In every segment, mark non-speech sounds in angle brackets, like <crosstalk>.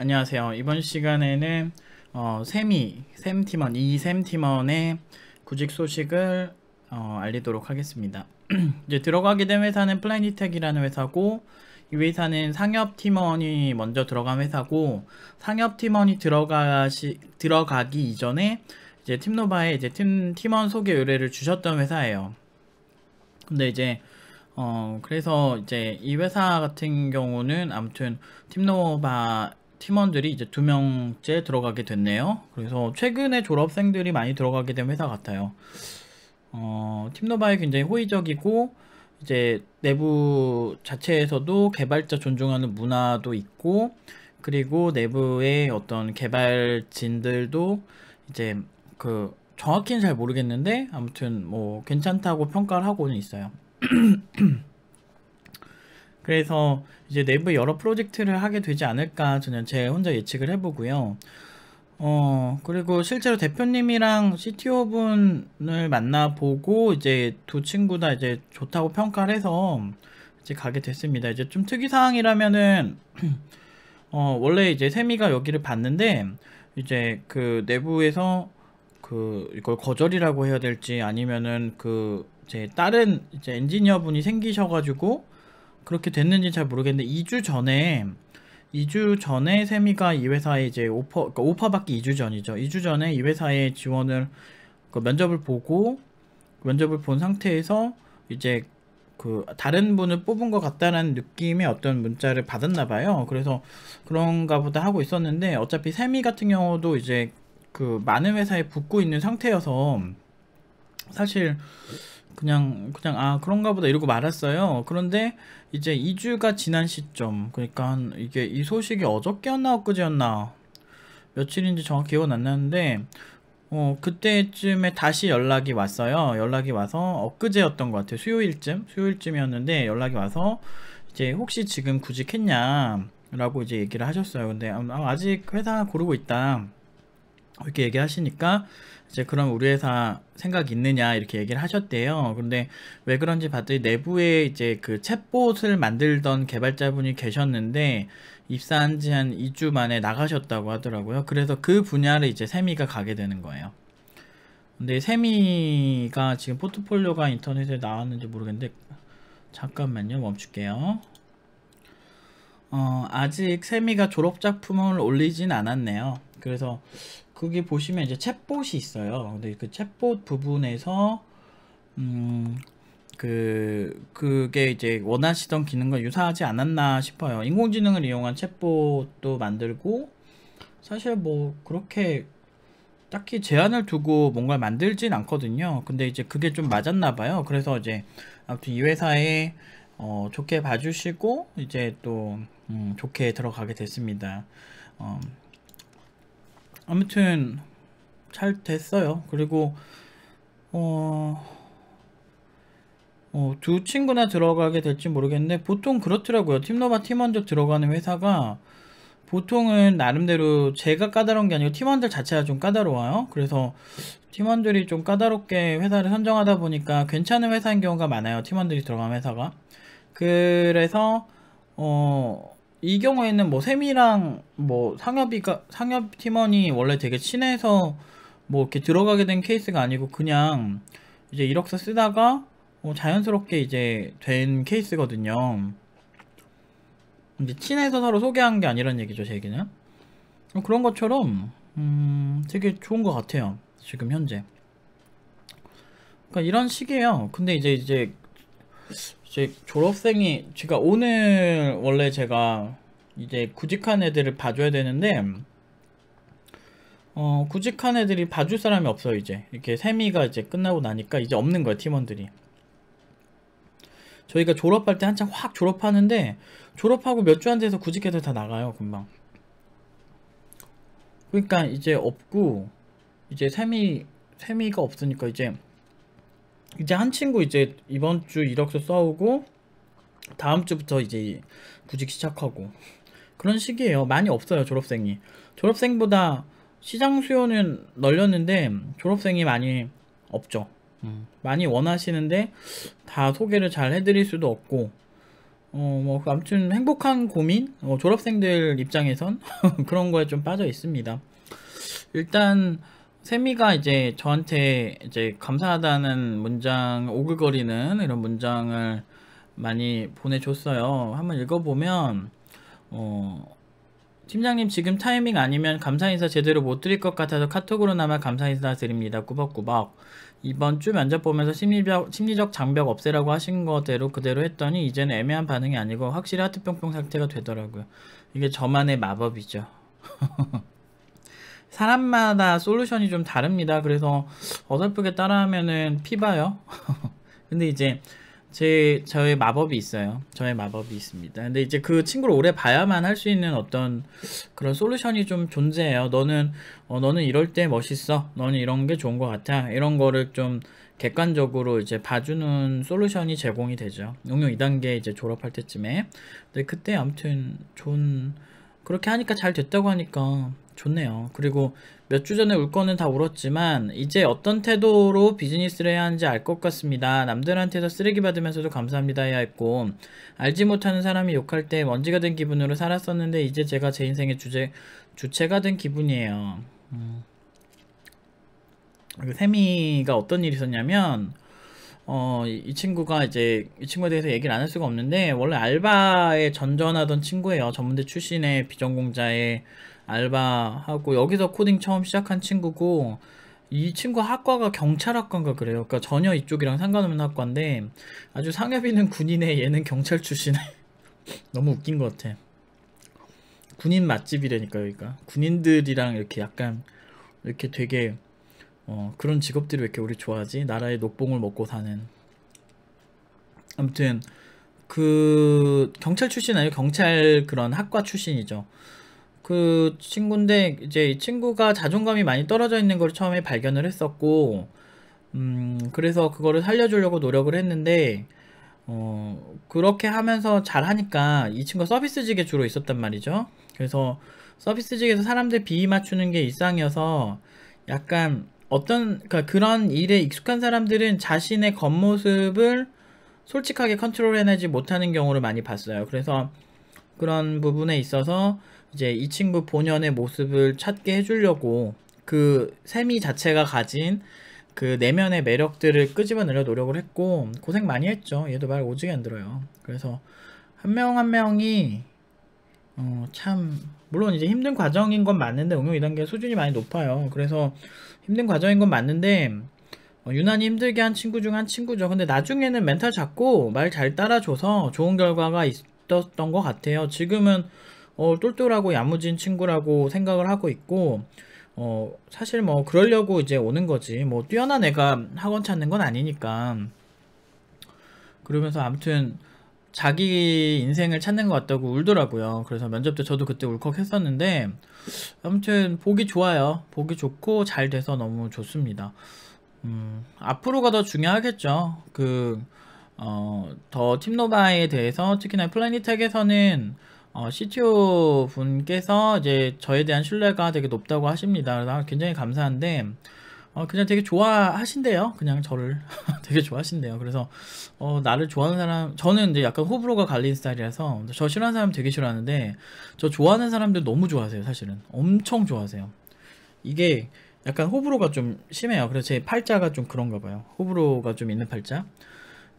안녕하세요. 이번 시간에는 어, 세미, 샘 팀원, 이 샘 팀원의 구직 소식을 어, 알리도록 하겠습니다. <clears throat> 이제 들어가게 된 회사는 플래니텍이라는 회사고 이 회사는 상업 팀원이 먼저 들어간 회사고 상업 팀원이 들어가시 들어가기 이전에 이제 팀노바에 이제 팀 팀원 소개 의뢰를 주셨던 회사예요. 근데 이제 어 그래서 이제 이 회사 같은 경우는 아무튼 팀노바 팀원들이 이제 두 명째 들어가게 됐네요. 그래서 최근에 졸업생들이 많이 들어가게 된 회사 같아요. 어, 팀노바에 굉장히 호의적이고 이제 내부 자체에서도 개발자 존중하는 문화도 있고 그리고 내부의 어떤 개발진들도 이제 그 정확히는 잘 모르겠는데 아무튼 뭐 괜찮다고 평가를 하고는 있어요. <clears throat> 그래서 이제 내부에 여러 프로젝트를 하게 되지 않을까 저는 제 혼자 예측을 해보고요. 어, 그리고 실제로 대표님이랑 CTO 분을 만나보고 이제 두 친구 다 이제 좋다고 평가를 해서 이제 가게 됐습니다. 이제 좀 특이사항이라면은, <clears throat> 어, 원래 이제 세미가 여기를 봤는데, 이제 그 내부에서 그 이걸 거절이라고 해야 될지 아니면은 그 제 다른 이제 엔지니어 분이 생기셔가지고 그렇게 됐는지 잘 모르겠는데 2주 전에 2주 전에 세미가 이 회사에 이제 오퍼 그러니까 오퍼 받기 2주 전이죠. 2주 전에 이 회사에 지원을 그 면접을 보고 면접을 본 상태에서 이제 그 다른 분을 뽑은 것같다는 느낌의 어떤 문자를 받았나 봐요. 그래서 그런가 보다 하고 있었는데 어차피 세미 같은 경우도 이제 그 많은 회사에 붙고 있는 상태여서 사실 그냥 그냥 아 그런가 보다 이러고 말았어요 그런데 이제 2주가 지난 시점 그러니까 이게 이 소식이 어저께였나 엊그제였나 며칠인지 정확히 기억은 안 나는데 어 그때쯤에 다시 연락이 왔어요 연락이 와서 엊그제였던 것 같아요 수요일쯤 수요일쯤이었는데 연락이 와서 이제 혹시 지금 구직했냐 라고 이제 얘기를 하셨어요 근데 아, 아, 아직 회사 고르고 있다 이렇게 얘기하시니까 이제 그럼 우리 회사 생각 있느냐 이렇게 얘기를 하셨대요. 그런데 왜 그런지 봤더니 내부에 이제 그 챗봇을 만들던 개발자분이 계셨는데 입사한 지 한 2주 만에 나가셨다고 하더라고요. 그래서 그 분야를 이제 세미가 가게 되는 거예요. 근데 세미가 지금 포트폴리오가 인터넷에 나왔는지 모르겠는데 잠깐만요. 멈출게요. 어, 아직 세미가 졸업 작품을 올리진 않았네요. 그래서 그게 보시면 이제 챗봇이 있어요. 근데 그 챗봇 부분에서 음, 그 그게 이제 원하시던 기능과 유사하지 않았나 싶어요. 인공지능을 이용한 챗봇도 만들고 사실 뭐 그렇게 딱히 제한을 두고 뭔가 만들진 않거든요. 근데 이제 그게 좀 맞았나 봐요. 그래서 이제 아무튼 이 회사에 어, 좋게 봐주시고 이제 또 음, 좋게 들어가게 됐습니다. 어. 아무튼 잘 됐어요. 그리고 어... 어, 두 친구나 들어가게 될지 모르겠는데 보통 그렇더라고요. 팀노바 팀원들 들어가는 회사가 보통은 나름대로 제가 까다로운 게 아니고 팀원들 자체가 좀 까다로워요. 그래서 팀원들이 좀 까다롭게 회사를 선정하다 보니까 괜찮은 회사인 경우가 많아요. 팀원들이 들어간 회사가. 그래서 어이 경우에는 뭐세미랑뭐 뭐 상엽이가 상엽 팀원이 원래 되게 친해서 뭐 이렇게 들어가게 된 케이스가 아니고 그냥 이제 이력서 쓰다가 뭐 자연스럽게 이제 된 케이스거든요. 이제 친해서 서로 소개한 게 아니란 얘기죠, 제 얘기는. 뭐 그런 것처럼 음, 되게 좋은 것 같아요. 지금 현재. 그러니까 이런 식이에요. 근데 이제 이제 이제 졸업생이 제가 오늘 원래 제가 이제 구직한 애들을 봐줘야 되는데 어, 구직한 애들이 봐줄 사람이 없어 이제 이렇게 세미가 이제 끝나고 나니까 이제 없는 거야 팀원들이 저희가 졸업할 때 한창 확 졸업하는데 졸업하고 몇 주 안 돼서 구직해도 다 나가요 금방 그러니까 이제 없고 이제 세미 세미가 없으니까 이제 이제 한 친구 이제 이번 주 이력서 써오고 다음 주부터 이제 구직 시작하고 그런 식이에요. 많이 없어요 졸업생이. 졸업생보다 시장 수요는 널렸는데 졸업생이 많이 없죠. 음. 많이 원하시는데 다 소개를 잘 해드릴 수도 없고 어뭐 아무튼 행복한 고민 어, 졸업생들 입장에선 <laughs> 그런 거에 좀 빠져 있습니다. 일단 세미가 이제 저한테 이제 감사하다는 문장 오글거리는 이런 문장을 많이 보내줬어요. 한번 읽어보면 어, 팀장님 지금 타이밍 아니면 감사 인사 제대로 못 드릴 것 같아서 카톡으로나마 감사 인사 드립니다. 꾸벅꾸벅. 이번 주 면접 보면서 심리적, 심리적 장벽 없애라고 하신 거대로 그대로 했더니 이제는 애매한 반응이 아니고 확실히 하트뿅뿅 상태가 되더라고요. 이게 저만의 마법이죠. <laughs> 사람마다 솔루션이 좀 다릅니다. 그래서 어설프게 따라하면은 피봐요. <laughs> 근데 이제 제 저의 마법이 있어요. 저의 마법이 있습니다. 근데 이제 그 친구를 오래 봐야만 할 수 있는 어떤 그런 솔루션이 좀 존재해요. 너는 어, 너는 이럴 때 멋있어. 너는 이런 게 좋은 것 같아. 이런 거를 좀 객관적으로 이제 봐주는 솔루션이 제공이 되죠. 응용 2단계 이제 졸업할 때쯤에. 근데 그때 아무튼 좋은 그렇게 하니까 잘 됐다고 하니까 좋네요. 그리고 몇 주 전에 울 거는 다 울었지만 이제 어떤 태도로 비즈니스를 해야 하는지 알 것 같습니다. 남들한테서 쓰레기 받으면서도 감사합니다 해야 했고 알지 못하는 사람이 욕할 때 먼지가 된 기분으로 살았었는데 이제 제가 제 인생의 주제 주체가 된 기분이에요. 음. 세미가 어떤 일이 있었냐면 어, 이, 이, 친구가 이제 이 친구에 대해서 얘기를 안 할 수가 없는데 원래 알바에 전전하던 친구예요. 전문대 출신의 비전공자의 알바하고 여기서 코딩 처음 시작한 친구고 이 친구 학과가 경찰학과인가 그래요. 그러니까 전혀 이쪽이랑 상관없는 학과인데 아주 상엽이는 군인에 얘는 경찰 출신에 <laughs> 너무 웃긴 것 같아. 군인 맛집이라니까 여기가 군인들이랑 이렇게 약간 이렇게 되게 어, 그런 직업들이 왜 이렇게 우리 좋아하지? 나라의 녹봉을 먹고 사는. 아무튼 그 경찰 출신 아니고 경찰 그런 학과 출신이죠. 그 친구인데 이제 이 친구가 자존감이 많이 떨어져 있는 걸 처음에 발견을 했었고 음 그래서 그거를 살려주려고 노력을 했는데 어 그렇게 하면서 잘하니까 이 친구가 서비스직에 주로 있었단 말이죠 그래서 서비스직에서 사람들 비위 맞추는 게 일상이어서 약간 어떤 그러니까 그런 일에 익숙한 사람들은 자신의 겉모습을 솔직하게 컨트롤해내지 못하는 경우를 많이 봤어요. 그래서 그런 부분에 있어서 이제 이 친구 본연의 모습을 찾게 해주려고 그 세미 자체가 가진 그 내면의 매력들을 끄집어내려 노력을 했고 고생 많이 했죠. 얘도 말 오지게 안 들어요. 그래서 한 명한 한 명이 어, 참 물론 이제 힘든 과정인 건 맞는데 응용 2단계 수준이 많이 높아요. 그래서 힘든 과정인 건 맞는데 어, 유난히 힘들게 한 친구 중 한 친구죠. 근데 나중에는 멘탈 잡고 말 잘 따라줘서 좋은 결과가 있었던 것 같아요. 지금은 어, 똘똘하고 야무진 친구라고 생각을 하고 있고 어, 사실 뭐 그러려고 이제 오는 거지. 뭐 뛰어난 애가 학원 찾는 건 아니니까. 그러면서 아무튼 자기 인생을 찾는 것 같다고 울더라고요. 그래서 면접 때 저도 그때 울컥했었는데 아무튼 보기 좋아요. 보기 좋고 잘 돼서 너무 좋습니다. 음, 앞으로가 더 중요하겠죠. 그, 어, 더팀노바에 대해서 특히나 플래닛텍에서는 어, CTO 분께서 이제 저에 대한 신뢰가 되게 높다고 하십니다. 그래서 아, 굉장히 감사한데 어, 그냥 되게 좋아하신대요. 그냥 저를 <laughs> 되게 좋아하신대요. 그래서 어, 나를 좋아하는 사람 저는 이제 약간 호불호가 갈린 스타일이라서 저 싫어하는 사람 되게 싫어하는데 저 좋아하는 사람들 너무 좋아하세요. 사실은 엄청 좋아하세요. 이게 약간 호불호가 좀 심해요. 그래서 제 팔자가 좀 그런가 봐요. 호불호가 좀 있는 팔자.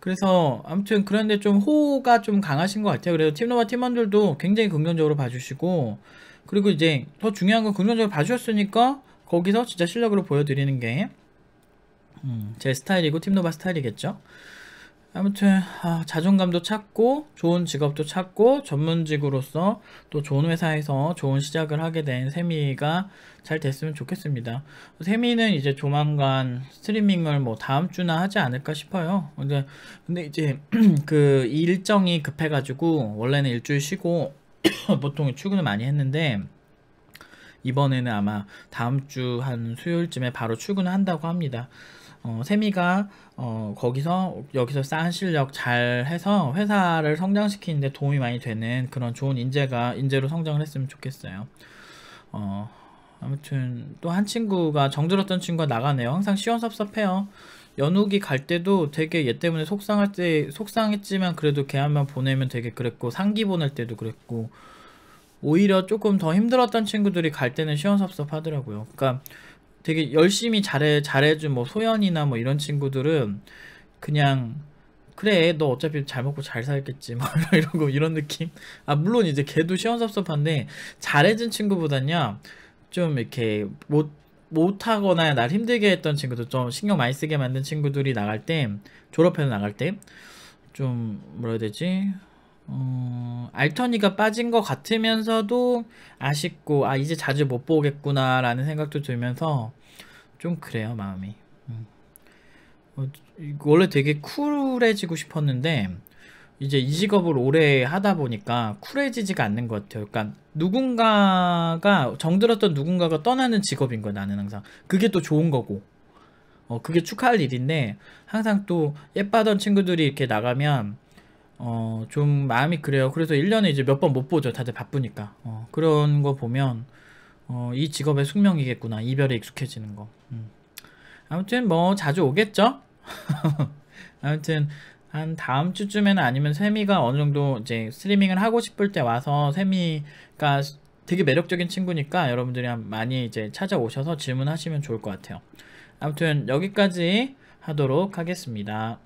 그래서 아무튼 그런데 좀 호가 좀 강하신 것 같아요. 그래서 팀노바 팀원들도 굉장히 긍정적으로 봐주시고 그리고 이제 더 중요한 건 긍정적으로 봐주셨으니까 거기서 진짜 실력으로 보여드리는 게제 음, 스타일이고 팀노바 스타일이겠죠. 아무튼 아, 자존감도 찾고 좋은 직업도 찾고 전문직으로서 또 좋은 회사에서 좋은 시작을 하게 된 세미가 잘 됐으면 좋겠습니다. 세미는 이제 조만간 스트리밍을 뭐 다음 주나 하지 않을까 싶어요. 근데 근데 이제 <clears throat> 그 일정이 급해가지고 원래는 일주일 쉬고 <clears throat> 보통 출근을 많이 했는데 이번에는 아마 다음 주 한 수요일쯤에 바로 출근을 한다고 합니다. 어, 세미가 어, 거기서 여기서 쌓은 실력 잘 해서 회사를 성장시키는데 도움이 많이 되는 그런 좋은 인재가 인재로 성장을 했으면 좋겠어요. 어, 아무튼 또 한 친구가 정들었던 친구가 나가네요. 항상 시원섭섭해요. 연욱이 갈 때도 되게 얘 때문에 속상할 때 속상했지만 그래도 걔한번 보내면 되게 그랬고 상기 보낼 때도 그랬고 오히려 조금 더 힘들었던 친구들이 갈 때는 시원섭섭하더라고요. 그니까 되게 열심히 잘해 잘해준 뭐 소연이나 뭐 이런 친구들은 그냥 그래 너 어차피 잘 먹고 잘 살겠지 막 뭐 <laughs> 이러고 이런 느낌 아 물론 이제 걔도 시원섭섭한데 잘해준 친구보다냐 좀 이렇게 못 못하거나 날 힘들게 했던 친구들 좀 신경 많이 쓰게 만든 친구들이 나갈 때 졸업해서 나갈 때 좀 뭐라 해야 되지 어, 알턴니가 빠진 것 같으면서도 아쉽고 아 이제 자주 못 보겠구나 라는 생각도 들면서 좀 그래요 마음이 음. 어, 원래 되게 쿨해지고 싶었는데 이제 이 직업을 오래 하다 보니까 쿨해지지가 않는 것 같아요 그러니까 누군가가 정들었던 누군가가 떠나는 직업인 거야 나는 항상 그게 또 좋은 거고 어, 그게 축하할 일인데 항상 또예뻐하던 친구들이 이렇게 나가면 어, 좀 마음이 그래요. 그래서 1년에 이제 몇 번 못 보죠. 다들 바쁘니까. 어, 그런 거 보면, 어, 이 직업의 숙명이겠구나. 이별에 익숙해지는 거. 음. 아무튼 뭐 자주 오겠죠? <laughs> 아무튼 한 다음 주쯤에는 아니면 세미가 어느 정도 이제 스트리밍을 하고 싶을 때 와서 세미가 되게 매력적인 친구니까 여러분들이 많이 이제 찾아오셔서 질문하시면 좋을 것 같아요. 아무튼 여기까지 하도록 하겠습니다.